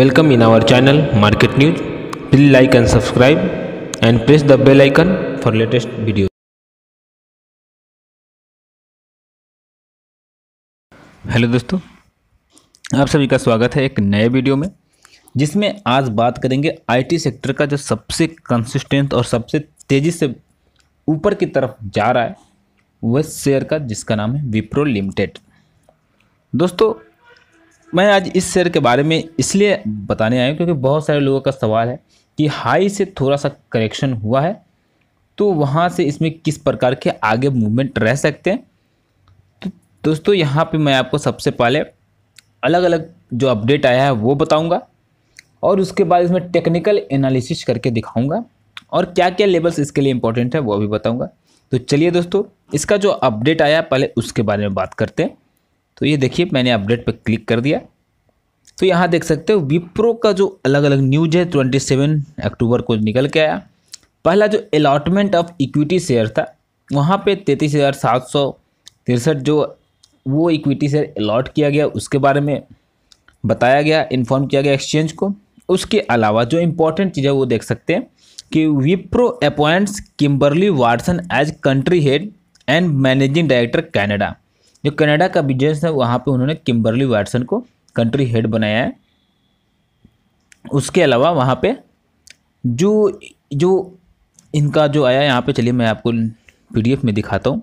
Welcome in our channel Market News. Please like and subscribe and press the bell icon for latest videos. Hello दोस्तों आप सभी का स्वागत है एक नए वीडियो में जिसमें आज बात करेंगे आईटी सेक्टर का जो सबसे कंसिस्टेंट और सबसे तेज़ी से ऊपर की तरफ जा रहा है वह शेयर का जिसका नाम है विप्रो लिमिटेड दोस्तों मैं आज इस शेयर के बारे में इसलिए बताने आया हूँ क्योंकि बहुत सारे लोगों का सवाल है कि हाई से थोड़ा सा करेक्शन हुआ है तो वहाँ से इसमें किस प्रकार के आगे मूवमेंट रह सकते हैं तो दोस्तों यहाँ पे मैं आपको सबसे पहले अलग अलग जो अपडेट आया है वो बताऊँगा और उसके बाद इसमें टेक्निकल एनालिसिस करके दिखाऊँगा और क्या क्या लेवल्स इसके लिए इंपॉर्टेंट है वो भी बताऊँगा तो चलिए दोस्तों इसका जो अपडेट आया पहले उसके बारे में बात करते हैं तो ये देखिए मैंने अपडेट पर क्लिक कर दिया तो यहाँ देख सकते हो विप्रो का जो अलग अलग न्यूज है ट्वेंटी सेवन अक्टूबर को निकल के आया पहला जो अलाटमेंट ऑफ इक्विटी शेयर था वहाँ पे तैंतीस हज़ार सात सौ तिरसठ जो वो इक्विटी शेयर अलाट किया गया उसके बारे में बताया गया इन्फॉर्म किया गया एक्सचेंज को उसके अलावा जो इम्पोर्टेंट चीज़ है वो देख सकते हैं कि Wipro appoints Kimberly Watson as country head and managing director Canada जो कनाडा का बिजनेस है वहाँ पे उन्होंने किम्बरली वाटसन को कंट्री हेड बनाया है उसके अलावा वहाँ पे जो जो इनका जो आया यहाँ पे चलिए मैं आपको पीडीएफ में दिखाता हूँ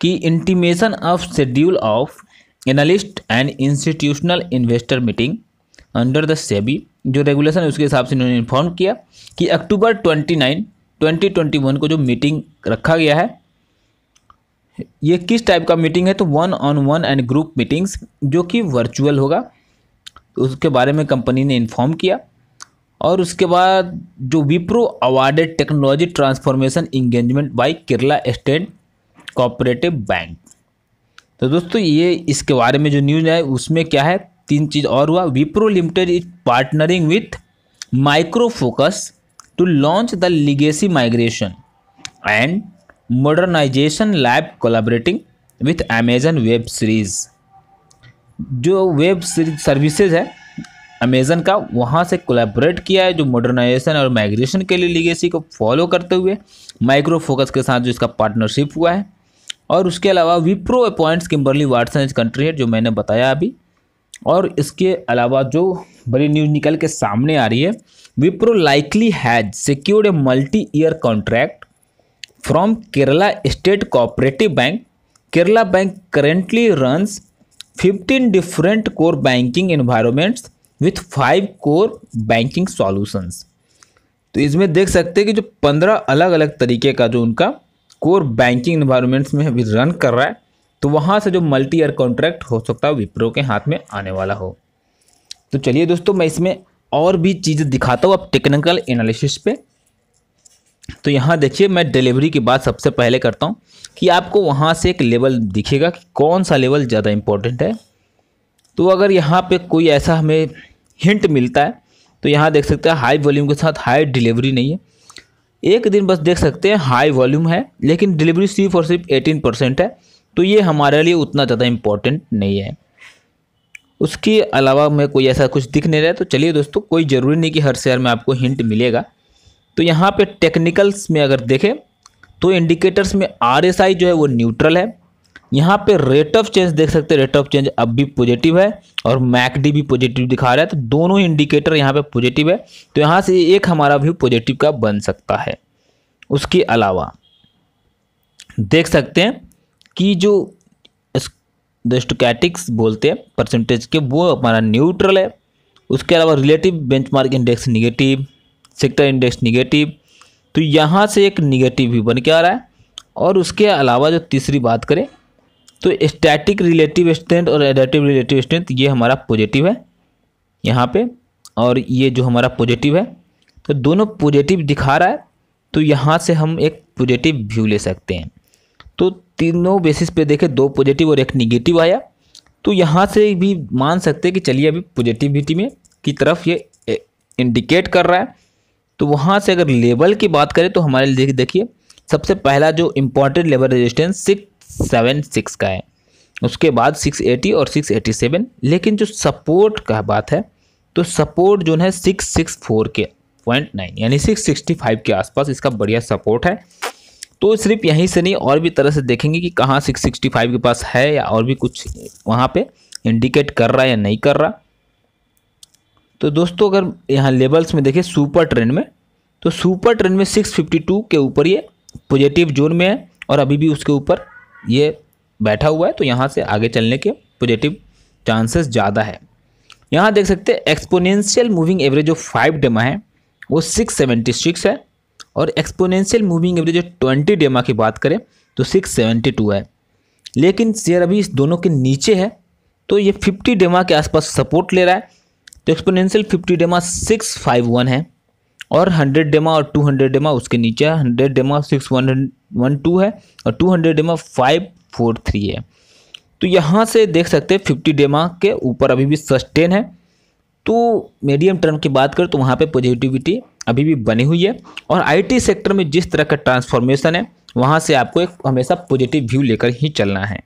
कि intimation of schedule of analyst and institutional investor meeting under the SEBI जो रेगुलेशन है उसके हिसाब से इन्होंने इन्फॉर्म किया कि October twenty nine twenty twenty one को जो मीटिंग रखा गया है ये किस टाइप का मीटिंग है तो one on one and group meetings जो कि वर्चुअल होगा उसके बारे में कंपनी ने इन्फॉर्म किया और उसके बाद जो Wipro awarded technology transformation engagement by Kerala state cooperative bank तो दोस्तों ये इसके बारे में जो न्यूज है उसमें क्या है तीन चीज़ और हुआ Wipro limited is partnering with Micro Focus to launch the legacy migration and modernisation lab collaborating with Amazon web series जो वेब सीरीज सर्विसेज है अमेजन का वहाँ से कोलाबरेट किया है जो मॉडर्नाइजेशन और माइग्रेशन के लिए लीगेसी को फॉलो करते हुए माइक्रो फोकस के साथ जो इसका पार्टनरशिप हुआ है और उसके अलावा Wipro appoints Kimberly Watson is country है जो मैंने बताया अभी और इसके अलावा जो बड़ी न्यूज निकल के सामने आ रही है Wipro likely has secured a multi year contract from Kerala State Cooperative Bank. Kerala Bank currently runs 15 different core banking environments with five core banking solutions. तो इसमें देख सकते हैं कि जो 15 अलग अलग तरीके का जो उनका कोर बैंकिंग इन्वायरमेंट्स में अभी रन कर रहा है तो वहाँ से जो मल्टी ईयर कॉन्ट्रैक्ट हो सकता है विप्रो के हाथ में आने वाला हो तो चलिए दोस्तों मैं इसमें और भी चीज़ें दिखाता हूँ अब टेक्निकल एनालिसिस पे तो यहाँ देखिए मैं डिलीवरी की बात सबसे पहले करता हूँ कि आपको वहाँ से एक लेवल दिखेगा कि कौन सा लेवल ज़्यादा इम्पोर्टेंट है तो अगर यहाँ पे कोई ऐसा हमें हिंट मिलता है तो यहाँ देख सकते हैं हाई वॉल्यूम के साथ हाई डिलीवरी नहीं है एक दिन बस देख सकते हैं हाई वॉल्यूम है लेकिन डिलीवरी सिर्फ और सिर्फ एटीन परसेंट है तो ये हमारे लिए उतना ज़्यादा इम्पोर्टेंट नहीं है उसके अलावा मैं कोई ऐसा कुछ दिख नहीं रहा है तो चलिए दोस्तों कोई ज़रूरी नहीं कि हर शेयर में आपको हिंट मिलेगा तो यहाँ पे टेक्निकल्स में अगर देखें तो इंडिकेटर्स में आर जो है वो न्यूट्रल है यहाँ पे रेट ऑफ चेंज देख सकते हैं रेट ऑफ चेंज अब भी पॉजिटिव है और मैकडी भी पॉजिटिव दिखा रहा है तो दोनों इंडिकेटर यहाँ पे पॉजिटिव है तो यहाँ से एक हमारा व्यू पॉजिटिव का बन सकता है उसके अलावा देख सकते हैं कि जो स्टोकैटिक्स बोलते हैं परसेंटेज के वो हमारा न्यूट्रल है उसके अलावा relative benchmark index negative sector index negative तो यहाँ से एक निगेटिव भी बन के आ रहा है और उसके अलावा जो तीसरी बात करें तो स्टैटिक रिलेटिव स्ट्रेंथ और एडेटिव रिलेटिव स्ट्रेंथ ये हमारा पॉजिटिव है यहाँ पे और ये जो हमारा पॉजिटिव है तो दोनों पॉजिटिव दिखा रहा है तो यहाँ से हम एक पॉजिटिव व्यू ले सकते हैं तो तीनों बेसिस पे देखें दो पॉजिटिव और एक निगेटिव आया तो यहाँ से भी मान सकते हैं कि चलिए अभी पॉजिटिविटी में की तरफ ये इंडिकेट कर रहा है तो वहाँ से अगर लेवल की बात करें तो हमारे लिए देखिए सबसे पहला जो important level resistance six seven six का है उसके बाद सिक्स एटी और सिक्स एटी सेवन लेकिन जो सपोर्ट का बात है तो सपोर्ट जो है सिक्स सिक्स फोर के पॉइंट नाइन यानी सिक्स सिक्सटी फाइव के आसपास इसका बढ़िया सपोर्ट है तो सिर्फ यहीं से नहीं और भी तरह से देखेंगे कि कहाँ सिक्स सिक्सटी फाइव के पास है या और भी कुछ वहाँ पर इंडिकेट कर रहा है या नहीं कर रहा तो दोस्तों अगर यहाँ लेवल्स में देखें सुपर ट्रेंड में तो सुपर ट्रेंड में 652 के ऊपर ये पॉजिटिव जोन में है और अभी भी उसके ऊपर ये बैठा हुआ है तो यहाँ से आगे चलने के पॉजिटिव चांसेस ज़्यादा है यहाँ देख सकते हैं एक्सपोनेंशियल मूविंग एवरेज जो फाइव डेमा है वो सिक्स सेवेंटी सिक्स है और एक्सपोनेंशियल मूविंग एवरेज जो ट्वेंटी डेमा की बात करें तो सिक्स सेवेंटी टू है लेकिन शेयर अभी इस दोनों के नीचे है तो ये फिफ्टी डेमा के आसपास सपोर्ट ले रहा है तो exponential fifty DEMA six five one है और हंड्रेड डेमा और टू हंड्रेड डेमा उसके नीचे हंड्रेड डेमा सिक्स वन वन टू है और two hundred DEMA five four three है तो यहाँ से देख सकते हैं फिफ्टी डेमा के ऊपर अभी भी सस्टेन है तो मीडियम टर्म की बात करें तो वहाँ पे पॉजिटिविटी अभी भी बनी हुई है और आईटी सेक्टर में जिस तरह का ट्रांसफॉर्मेशन है वहाँ से आपको एक हमेशा पॉजिटिव व्यू लेकर ही चलना है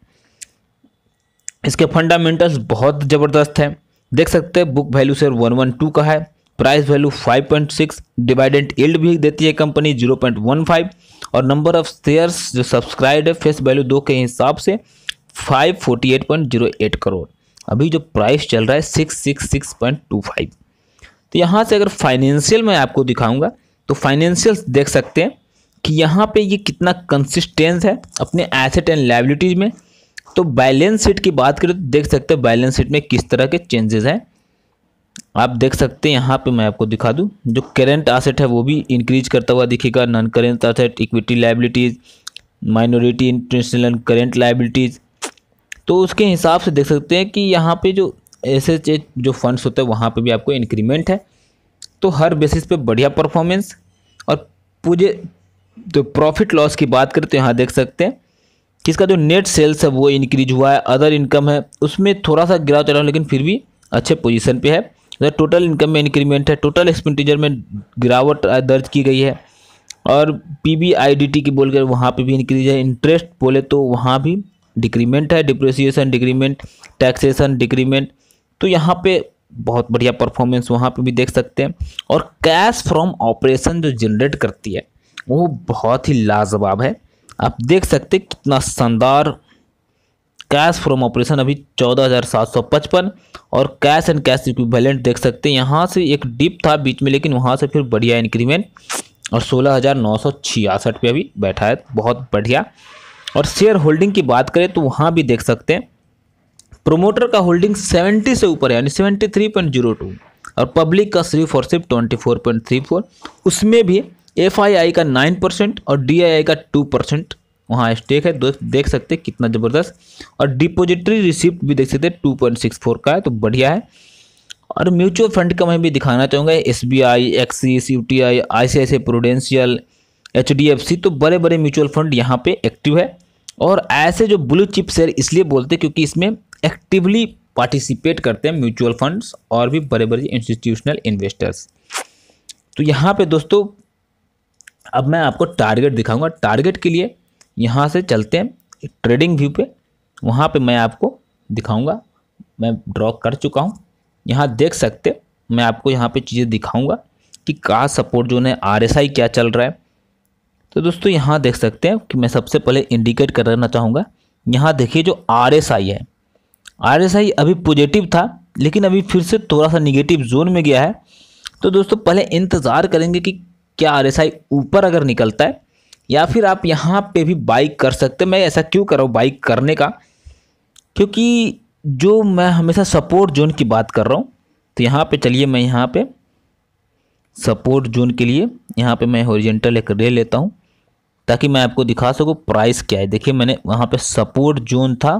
इसके फंडामेंटल्स बहुत ज़बरदस्त हैं देख सकते हैं book value share one one two का है प्राइस वैल्यू 5.6 डिवाइडेंट इल्ड भी देती है कंपनी 0.15 और नंबर ऑफ शेयर्स जो सब्सक्राइब है फेस वैल्यू दो के हिसाब से 548.08 करोड़ अभी जो प्राइस चल रहा है 666.25 तो यहाँ से अगर फाइनेंशियल मैं आपको दिखाऊंगा तो फाइनेंशियल देख सकते हैं कि यहाँ पर ये कितना कंसिस्टेंस है अपने एसेट एंड लाइबिलिटीज में तो बैलेंस शीट की बात करें तो देख सकते हैं बैलेंस शीट में किस तरह के चेंजेस हैं आप देख सकते हैं यहाँ पे मैं आपको दिखा दूँ जो करेंट आसेट है वो भी इंक्रीज करता हुआ दिखेगा non current asset equity liabilities minority international current liabilities तो उसके हिसाब से देख सकते हैं कि यहाँ पे जो ऐसे जो फंड्स होते हैं वहाँ पे भी आपको इंक्रीमेंट है तो हर बेसिस पे बढ़िया परफॉर्मेंस और पूरे तो प्रॉफिट लॉस की बात करें तो यहाँ देख सकते हैं किसका जो नेट सेल्स है वो इंक्रीज हुआ है अदर इनकम है उसमें थोड़ा सा गिरा चढ़ा लेकिन फिर भी अच्छे पोजीशन पे है उधर टोटल इनकम में इंक्रीमेंट है टोटल एक्सपेंडिचर में गिरावट दर्ज की गई है और P B I D T की बोलकर वहाँ पर भी इंक्रीज है इंटरेस्ट बोले तो वहाँ भी डिक्रीमेंट है डिप्रेसिएशन डिक्रीमेंट टैक्सेशन डिक्रीमेंट तो यहाँ पे बहुत बढ़िया परफॉर्मेंस वहाँ पे भी देख सकते हैं और कैश फ्रॉम ऑपरेशन जो जनरेट करती है वो बहुत ही लाजवाब है आप देख सकते कितना शानदार कैश फ्रॉम ऑपरेशन अभी चौदह हज़ार सात सौ पचपन और कैश एंड कैश इक्विवेलेंट देख सकते हैं यहाँ से एक डिप था बीच में लेकिन वहाँ से फिर बढ़िया इंक्रीमेंट और सोलह हज़ार नौ सौ छियासठ पर अभी बैठा है बहुत बढ़िया और शेयर होल्डिंग की बात करें तो वहाँ भी देख सकते हैं प्रोमोटर का होल्डिंग सेवेंटी से ऊपर है यानी seventy three point zero two और पब्लिक का सिर्फ और सिर्फ twenty four point three four उसमें भी एफ आई आई का नाइन परसेंट और डी आई आई का टू परसेंट वहाँ स्टेक है देख सकते हैं कितना ज़बरदस्त और डिपोजिटरी रिसिप्ट भी देख सकते हैं टू पॉइंट सिक्स फोर का है तो बढ़िया है और म्यूचुअल फंड का मैं भी दिखाना चाहूँगा S B I Axis U T I I C I C Prudential H D F C तो बड़े बड़े म्यूचुअल फंड यहाँ पे एक्टिव है और ऐसे जो ब्लू चिप शेयर इसलिए बोलते हैं क्योंकि इसमें एक्टिवली पार्टिसिपेट करते हैं म्यूचुअल फंड्स और भी बड़े बड़े इंस्टीट्यूशनल इन्वेस्टर्स तो यहाँ पे दोस्तों अब मैं आपको टारगेट दिखाऊंगा टारगेट के लिए यहाँ से चलते हैं ट्रेडिंग व्यू पे वहाँ पे मैं आपको दिखाऊंगा मैं ड्रॉ कर चुका हूँ यहाँ देख सकते मैं आपको यहाँ पे चीज़ें दिखाऊंगा कि का सपोर्ट जो है आर क्या चल रहा है तो दोस्तों यहाँ देख सकते हैं कि मैं सबसे पहले इंडिकेट करना चाहूँगा यहाँ देखिए जो आर है आर अभी पॉजिटिव था लेकिन अभी फिर से थोड़ा सा निगेटिव जोन में गया है तो दोस्तों पहले इंतज़ार करेंगे कि क्या आर ऊपर अगर निकलता है या फिर आप यहाँ पे भी बाइक कर सकते मैं ऐसा क्यों कर रहा हूँ बाइक करने का क्योंकि जो मैं हमेशा सपोर्ट जोन की बात कर रहा हूँ तो यहाँ पे चलिए मैं यहाँ पे सपोर्ट जोन के लिए यहाँ पे मैं ओरिजेंटल एक रे लेता हूँ ताकि मैं आपको दिखा सकूँ प्राइस क्या है देखिए मैंने वहाँ पे सपोर्ट जोन था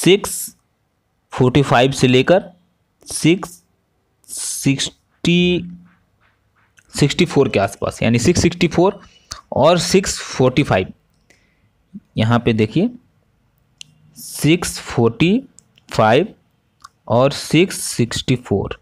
सिक्स फोर्टी फाइव से लेकर सिक्स सिक्सटी सिक्सटी फोर के आसपास यानी सिक्स सिक्सटी फोर और सिक्स फोर्टी फाइव यहाँ पर देखिए सिक्स फाइव और सिक्स सिक्सटी फोर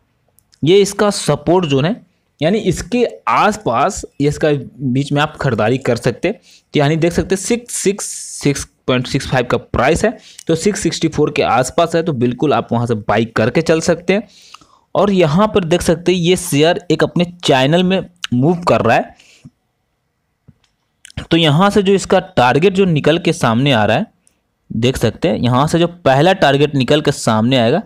ये इसका सपोर्ट जोन है यानी इसके आसपास ये इसका बीच में आप खरीदारी कर सकते तो यानी देख सकते six six six point six five का प्राइस है तो सिक्स सिक्सटी फोर के आसपास है तो बिल्कुल आप वहाँ से बाई करके चल सकते हैं और यहाँ पर देख सकते हैं ये शेयर एक अपने चैनल में मूव कर रहा है तो यहाँ से जो इसका टारगेट जो निकल के सामने आ रहा है देख सकते हैं यहाँ से जो पहला टारगेट निकल के सामने आएगा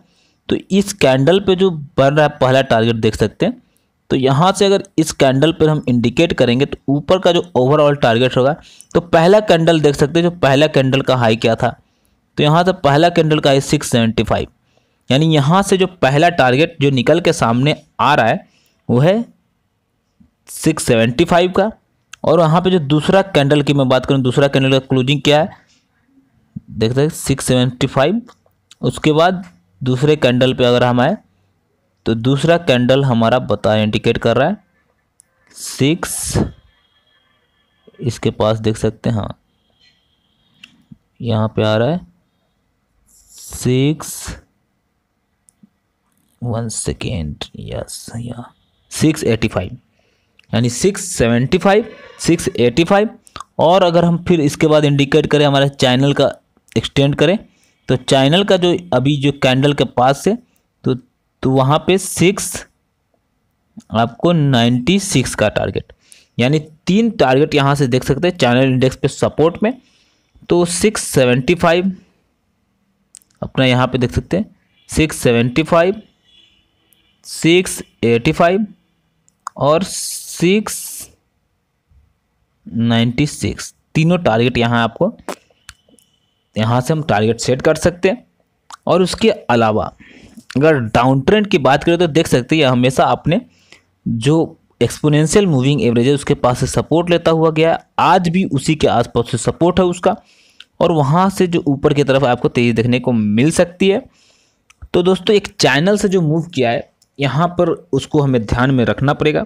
तो इस कैंडल पे जो बन रहा है पहला टारगेट देख सकते हैं तो यहाँ से अगर इस कैंडल पर हम इंडिकेट करेंगे तो ऊपर का जो ओवरऑल टारगेट होगा तो पहला कैंडल देख सकते हैं जो पहला कैंडल का हाई क्या था तो यहाँ से पहला कैंडल का हाई सिक्स सेवेंटी फाइव यानी यहाँ से जो पहला टारगेट जो निकल के सामने आ रहा है वो है सिक्स सेवेंटी फाइव का और वहाँ पे जो दूसरा कैंडल की मैं बात करूँ दूसरा कैंडल का क्लोजिंग क्या है देखते हैं सिक्स सेवेंटी फाइव उसके बाद दूसरे कैंडल पे अगर हम आए तो दूसरा कैंडल हमारा बता इंडिकेट कर रहा है सिक्स इसके पास देख सकते हैं हाँ यहाँ पे आ रहा है सिक्स वन यस या सिक्स एटी फाइव यानी six six seventy five eighty five और अगर हम फिर इसके बाद इंडिकेट करें हमारे चैनल का एक्सटेंड करें तो चैनल का जो अभी जो कैंडल के पास है तो तो वहाँ पे सिक्स आपको नाइन्टी सिक्स का टारगेट यानी तीन टारगेट यहाँ से देख सकते हैं चैनल इंडेक्स पे सपोर्ट में तो सिक्स सेवेंटी फाइव अपना यहाँ पे देख सकते हैं six seventy five six eighty five और सिक्स नाइन्टी सिक्स तीनों टारगेट यहाँ आपको यहाँ से हम टारगेट सेट कर सकते हैं और उसके अलावा अगर डाउन ट्रेंड की बात करें तो देख सकते हैं यह हमेशा अपने जो एक्सपोनेंशियल मूविंग एवरेज है उसके पास से सपोर्ट लेता हुआ गया आज भी उसी के आसपास से सपोर्ट है उसका और वहाँ से जो ऊपर की तरफ आपको तेज़ी देखने को मिल सकती है तो दोस्तों एक चैनल से जो मूव किया है यहाँ पर उसको हमें ध्यान में रखना पड़ेगा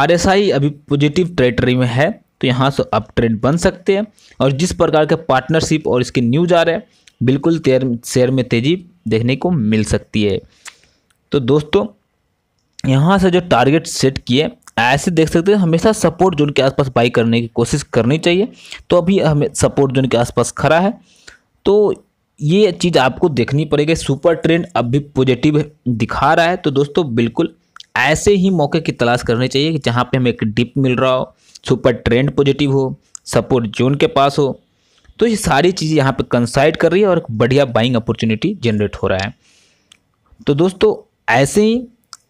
आर अभी पॉजिटिव ट्रेटरी में है तो यहाँ से अप ट्रेंड बन सकते हैं और जिस प्रकार के पार्टनरशिप और इसके न्यूज आ रहे हैं बिल्कुल शेयर में तेज़ी देखने को मिल सकती है तो दोस्तों यहाँ से जो टारगेट सेट किए ऐसे देख सकते हैं हमेशा सपोर्ट जोन के आसपास बाई करने की कोशिश करनी चाहिए तो अभी हमें सपोर्ट जोन के आसपास खड़ा है तो ये चीज़ आपको देखनी पड़ेगी सुपर ट्रेंड अब भी पॉजिटिव दिखा रहा है तो दोस्तों बिल्कुल ऐसे ही मौके की तलाश करनी चाहिए कि जहाँ पे हमें एक डिप मिल रहा हो सुपर ट्रेंड पॉजिटिव हो सपोर्ट जोन के पास हो तो ये सारी चीज़ें यहाँ पे कंसाइड कर रही है और एक बढ़िया बाइंग अपॉर्चुनिटी जनरेट हो रहा है तो दोस्तों ऐसे ही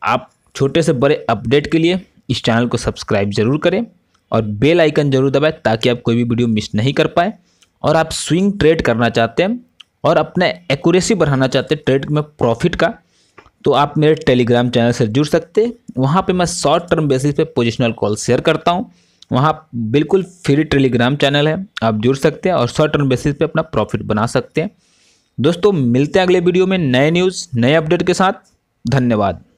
आप छोटे से बड़े अपडेट के लिए इस चैनल को सब्सक्राइब ज़रूर करें और बेल आइकन ज़रूर दबाएं ताकि आप कोई भी वीडियो मिस नहीं कर पाए और आप स्विंग ट्रेड करना चाहते हैं और अपना एक्यूरेसी बढ़ाना चाहते हैं ट्रेड में प्रॉफिट का तो आप मेरे टेलीग्राम चैनल से जुड़ सकते हैं वहाँ पे मैं शॉर्ट टर्म बेसिस पे पोजिशनल कॉल शेयर करता हूँ वहाँ बिल्कुल फ्री टेलीग्राम चैनल है आप जुड़ सकते हैं और शॉर्ट टर्म बेसिस पे अपना प्रॉफिट बना सकते हैं दोस्तों मिलते हैं अगले वीडियो में नए न्यूज़ नए अपडेट के साथ धन्यवाद